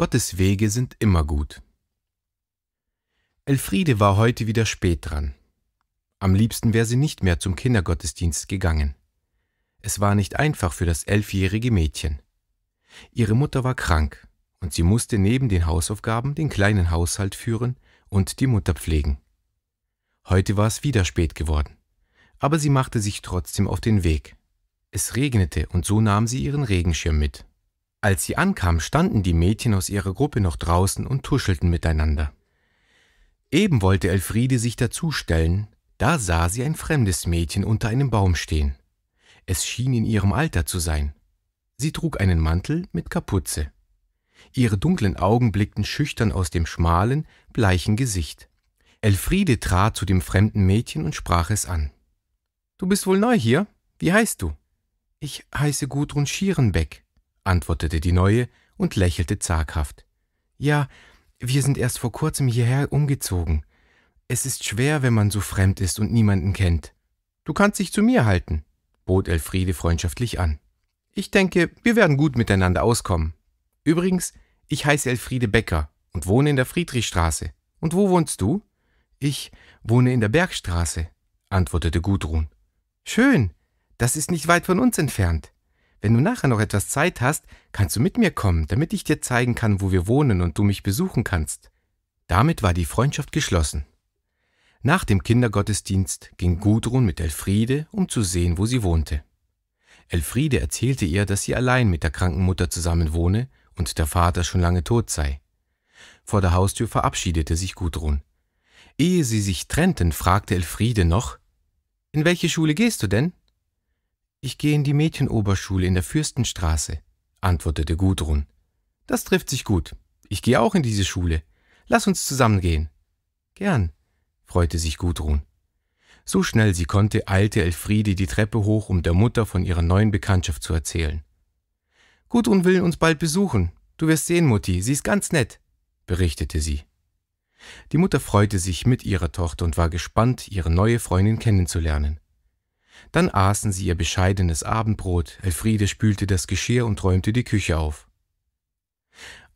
Gottes Wege sind immer gut. Elfriede war heute wieder spät dran. Am liebsten wäre sie nicht mehr zum Kindergottesdienst gegangen. Es war nicht einfach für das elfjährige Mädchen. Ihre Mutter war krank und sie musste neben den Hausaufgaben den kleinen Haushalt führen und die Mutter pflegen. Heute war es wieder spät geworden, aber sie machte sich trotzdem auf den Weg. Es regnete und so nahm sie ihren Regenschirm mit. Als sie ankam, standen die Mädchen aus ihrer Gruppe noch draußen und tuschelten miteinander. Eben wollte Elfriede sich dazustellen, da sah sie ein fremdes Mädchen unter einem Baum stehen. Es schien in ihrem Alter zu sein. Sie trug einen Mantel mit Kapuze. Ihre dunklen Augen blickten schüchtern aus dem schmalen, bleichen Gesicht. Elfriede trat zu dem fremden Mädchen und sprach es an. Du bist wohl neu hier? Wie heißt du? Ich heiße Gudrun Schierenbeck, antwortete die Neue und lächelte zaghaft. Ja, wir sind erst vor kurzem hierher umgezogen. Es ist schwer, wenn man so fremd ist und niemanden kennt. Du kannst dich zu mir halten, bot Elfriede freundschaftlich an. Ich denke, wir werden gut miteinander auskommen. Übrigens, ich heiße Elfriede Becker und wohne in der Friedrichstraße. Und wo wohnst du? Ich wohne in der Bergstraße, antwortete Gudrun. Schön, das ist nicht weit von uns entfernt. Wenn du nachher noch etwas Zeit hast, kannst du mit mir kommen, damit ich dir zeigen kann, wo wir wohnen und du mich besuchen kannst. Damit war die Freundschaft geschlossen. Nach dem Kindergottesdienst ging Gudrun mit Elfriede, um zu sehen, wo sie wohnte. Elfriede erzählte ihr, dass sie allein mit der kranken Mutter zusammen wohne und der Vater schon lange tot sei. Vor der Haustür verabschiedete sich Gudrun. Ehe sie sich trennten, fragte Elfriede noch, »In welche Schule gehst du denn?« ich gehe in die Mädchenoberschule in der Fürstenstraße, antwortete Gudrun. Das trifft sich gut. Ich gehe auch in diese Schule. Lass uns zusammen gehen. Gern, freute sich Gudrun. So schnell sie konnte, eilte Elfriede die Treppe hoch, um der Mutter von ihrer neuen Bekanntschaft zu erzählen. Gudrun will uns bald besuchen. Du wirst sehen, Mutti, sie ist ganz nett, berichtete sie. Die Mutter freute sich mit ihrer Tochter und war gespannt, ihre neue Freundin kennenzulernen. Dann aßen sie ihr bescheidenes Abendbrot, Elfriede spülte das Geschirr und räumte die Küche auf.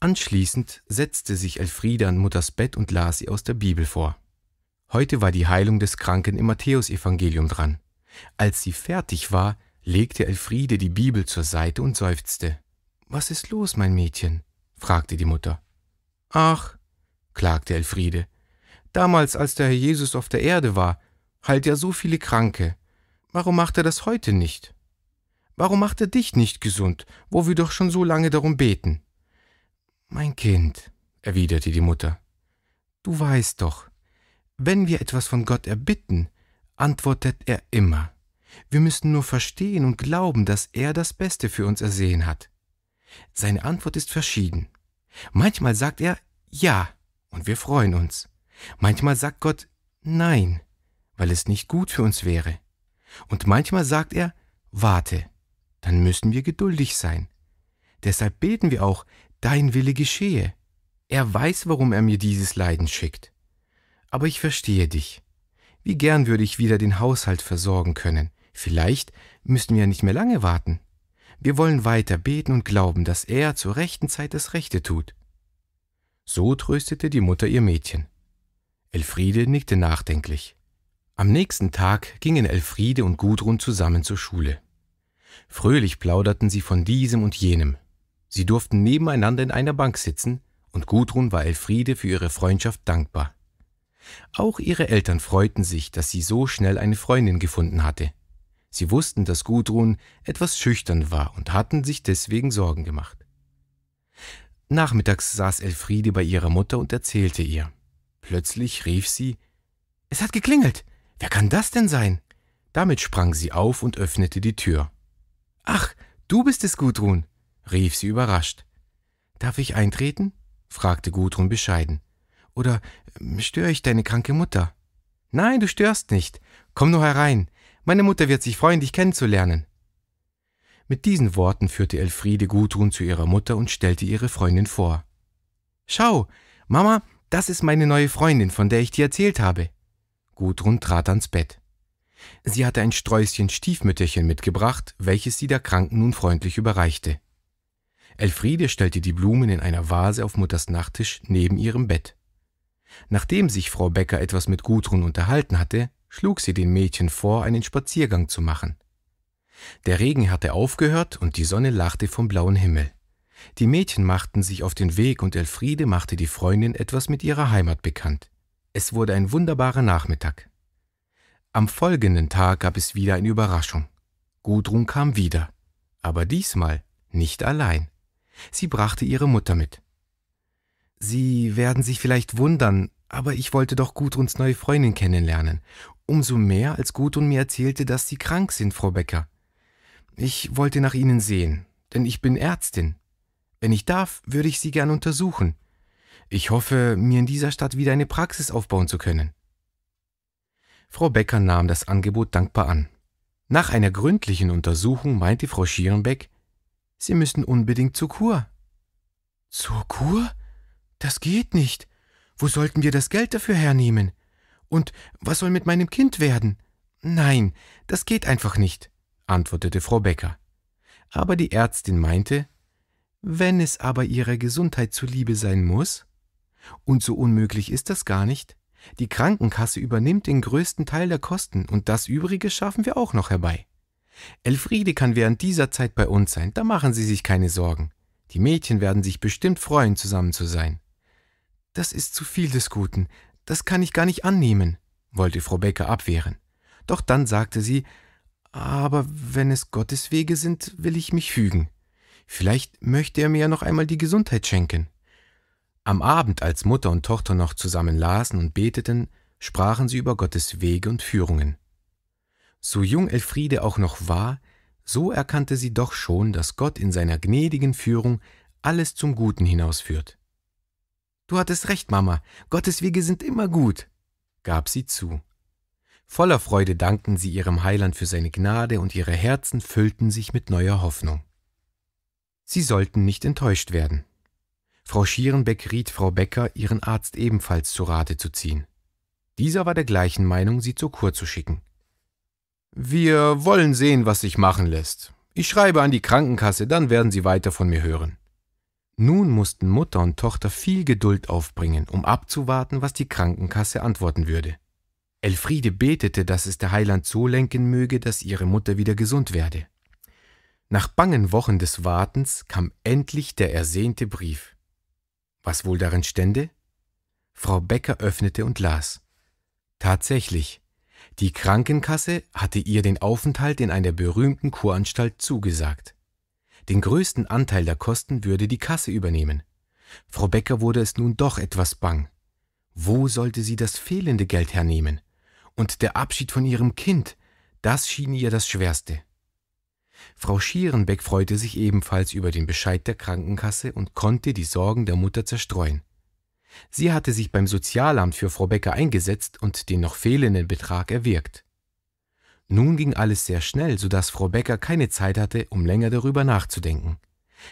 Anschließend setzte sich Elfriede an Mutters Bett und las sie aus der Bibel vor. Heute war die Heilung des Kranken im Matthäusevangelium dran. Als sie fertig war, legte Elfriede die Bibel zur Seite und seufzte. Was ist los, mein Mädchen? fragte die Mutter. Ach, klagte Elfriede, damals, als der Herr Jesus auf der Erde war, heilt er so viele Kranke. Warum macht er das heute nicht? Warum macht er dich nicht gesund, wo wir doch schon so lange darum beten? Mein Kind, erwiderte die Mutter, du weißt doch, wenn wir etwas von Gott erbitten, antwortet er immer. Wir müssen nur verstehen und glauben, dass er das Beste für uns ersehen hat. Seine Antwort ist verschieden. Manchmal sagt er Ja, und wir freuen uns. Manchmal sagt Gott Nein, weil es nicht gut für uns wäre. Und manchmal sagt er, warte, dann müssen wir geduldig sein. Deshalb beten wir auch, dein Wille geschehe. Er weiß, warum er mir dieses Leiden schickt. Aber ich verstehe dich. Wie gern würde ich wieder den Haushalt versorgen können. Vielleicht müssten wir nicht mehr lange warten. Wir wollen weiter beten und glauben, dass er zur rechten Zeit das Rechte tut. So tröstete die Mutter ihr Mädchen. Elfriede nickte nachdenklich. Am nächsten Tag gingen Elfriede und Gudrun zusammen zur Schule. Fröhlich plauderten sie von diesem und jenem. Sie durften nebeneinander in einer Bank sitzen, und Gudrun war Elfriede für ihre Freundschaft dankbar. Auch ihre Eltern freuten sich, dass sie so schnell eine Freundin gefunden hatte. Sie wussten, dass Gudrun etwas schüchtern war und hatten sich deswegen Sorgen gemacht. Nachmittags saß Elfriede bei ihrer Mutter und erzählte ihr. Plötzlich rief sie, »Es hat geklingelt! Wer kann das denn sein? Damit sprang sie auf und öffnete die Tür. Ach, du bist es, Gudrun, rief sie überrascht. Darf ich eintreten? fragte Gudrun bescheiden. Oder ähm, störe ich deine kranke Mutter? Nein, du störst nicht. Komm nur herein. Meine Mutter wird sich freuen, dich kennenzulernen. Mit diesen Worten führte Elfriede Gudrun zu ihrer Mutter und stellte ihre Freundin vor. Schau, Mama, das ist meine neue Freundin, von der ich dir erzählt habe. Gudrun trat ans Bett. Sie hatte ein Sträußchen Stiefmütterchen mitgebracht, welches sie der Kranken nun freundlich überreichte. Elfriede stellte die Blumen in einer Vase auf Mutters Nachttisch neben ihrem Bett. Nachdem sich Frau Becker etwas mit Gudrun unterhalten hatte, schlug sie den Mädchen vor, einen Spaziergang zu machen. Der Regen hatte aufgehört und die Sonne lachte vom blauen Himmel. Die Mädchen machten sich auf den Weg und Elfriede machte die Freundin etwas mit ihrer Heimat bekannt. Es wurde ein wunderbarer Nachmittag. Am folgenden Tag gab es wieder eine Überraschung. Gudrun kam wieder, aber diesmal nicht allein. Sie brachte ihre Mutter mit. Sie werden sich vielleicht wundern, aber ich wollte doch Gudruns neue Freundin kennenlernen, umso mehr, als Gudrun mir erzählte, dass Sie krank sind, Frau Becker. Ich wollte nach Ihnen sehen, denn ich bin Ärztin. Wenn ich darf, würde ich Sie gern untersuchen. Ich hoffe, mir in dieser Stadt wieder eine Praxis aufbauen zu können. Frau Becker nahm das Angebot dankbar an. Nach einer gründlichen Untersuchung meinte Frau Schierenbeck, Sie müssen unbedingt zur Kur. Zur Kur? Das geht nicht. Wo sollten wir das Geld dafür hernehmen? Und was soll mit meinem Kind werden? Nein, das geht einfach nicht, antwortete Frau Becker. Aber die Ärztin meinte, wenn es aber ihrer Gesundheit zuliebe sein muss, und so unmöglich ist das gar nicht. Die Krankenkasse übernimmt den größten Teil der Kosten und das Übrige schaffen wir auch noch herbei. Elfriede kann während dieser Zeit bei uns sein, da machen Sie sich keine Sorgen. Die Mädchen werden sich bestimmt freuen, zusammen zu sein. Das ist zu viel des Guten, das kann ich gar nicht annehmen, wollte Frau Becker abwehren. Doch dann sagte sie, aber wenn es Gottes Wege sind, will ich mich fügen. Vielleicht möchte er mir ja noch einmal die Gesundheit schenken. Am Abend, als Mutter und Tochter noch zusammen lasen und beteten, sprachen sie über Gottes Wege und Führungen. So jung Elfriede auch noch war, so erkannte sie doch schon, dass Gott in seiner gnädigen Führung alles zum Guten hinausführt. Du hattest recht, Mama, Gottes Wege sind immer gut, gab sie zu. Voller Freude dankten sie ihrem Heiland für seine Gnade und ihre Herzen füllten sich mit neuer Hoffnung. Sie sollten nicht enttäuscht werden. Frau Schierenbeck riet Frau Becker, ihren Arzt ebenfalls zu Rate zu ziehen. Dieser war der gleichen Meinung, sie zur Kur zu schicken. Wir wollen sehen, was sich machen lässt. Ich schreibe an die Krankenkasse, dann werden Sie weiter von mir hören. Nun mussten Mutter und Tochter viel Geduld aufbringen, um abzuwarten, was die Krankenkasse antworten würde. Elfriede betete, dass es der Heiland so lenken möge, dass ihre Mutter wieder gesund werde. Nach bangen Wochen des Wartens kam endlich der ersehnte Brief. Was wohl darin stände? Frau Becker öffnete und las. Tatsächlich, die Krankenkasse hatte ihr den Aufenthalt in einer berühmten Kuranstalt zugesagt. Den größten Anteil der Kosten würde die Kasse übernehmen. Frau Becker wurde es nun doch etwas bang. Wo sollte sie das fehlende Geld hernehmen? Und der Abschied von ihrem Kind, das schien ihr das Schwerste. Frau Schierenbeck freute sich ebenfalls über den Bescheid der Krankenkasse und konnte die Sorgen der Mutter zerstreuen. Sie hatte sich beim Sozialamt für Frau Becker eingesetzt und den noch fehlenden Betrag erwirkt. Nun ging alles sehr schnell, so dass Frau Becker keine Zeit hatte, um länger darüber nachzudenken.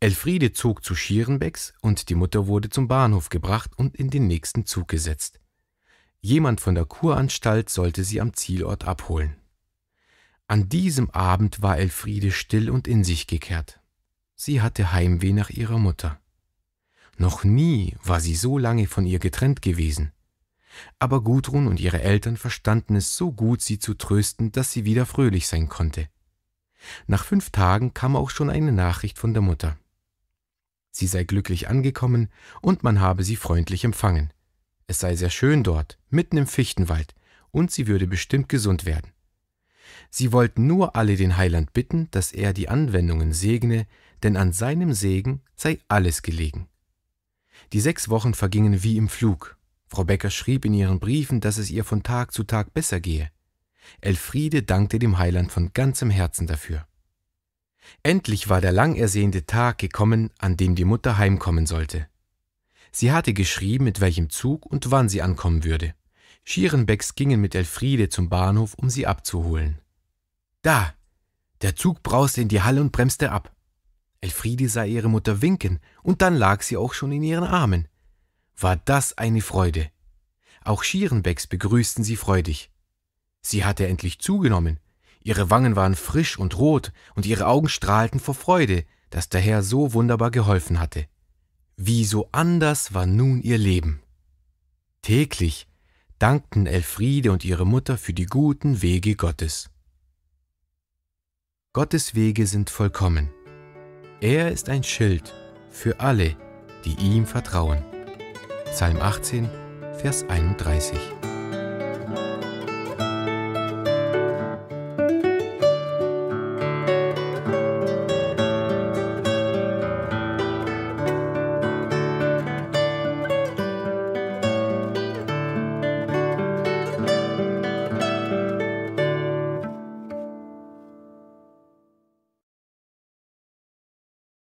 Elfriede zog zu Schierenbecks und die Mutter wurde zum Bahnhof gebracht und in den nächsten Zug gesetzt. Jemand von der Kuranstalt sollte sie am Zielort abholen. An diesem Abend war Elfriede still und in sich gekehrt. Sie hatte Heimweh nach ihrer Mutter. Noch nie war sie so lange von ihr getrennt gewesen. Aber Gudrun und ihre Eltern verstanden es so gut, sie zu trösten, dass sie wieder fröhlich sein konnte. Nach fünf Tagen kam auch schon eine Nachricht von der Mutter. Sie sei glücklich angekommen und man habe sie freundlich empfangen. Es sei sehr schön dort, mitten im Fichtenwald, und sie würde bestimmt gesund werden. Sie wollten nur alle den Heiland bitten, dass er die Anwendungen segne, denn an seinem Segen sei alles gelegen. Die sechs Wochen vergingen wie im Flug. Frau Becker schrieb in ihren Briefen, dass es ihr von Tag zu Tag besser gehe. Elfriede dankte dem Heiland von ganzem Herzen dafür. Endlich war der lang ersehnte Tag gekommen, an dem die Mutter heimkommen sollte. Sie hatte geschrieben, mit welchem Zug und wann sie ankommen würde. Schierenbecks gingen mit Elfriede zum Bahnhof, um sie abzuholen. Da! Der Zug brauste in die Halle und bremste ab. Elfriede sah ihre Mutter winken, und dann lag sie auch schon in ihren Armen. War das eine Freude! Auch Schierenbecks begrüßten sie freudig. Sie hatte endlich zugenommen. Ihre Wangen waren frisch und rot, und ihre Augen strahlten vor Freude, dass der Herr so wunderbar geholfen hatte. Wie so anders war nun ihr Leben. Täglich dankten Elfriede und ihre Mutter für die guten Wege Gottes. Gottes Wege sind vollkommen. Er ist ein Schild für alle, die ihm vertrauen. Psalm 18, Vers 31.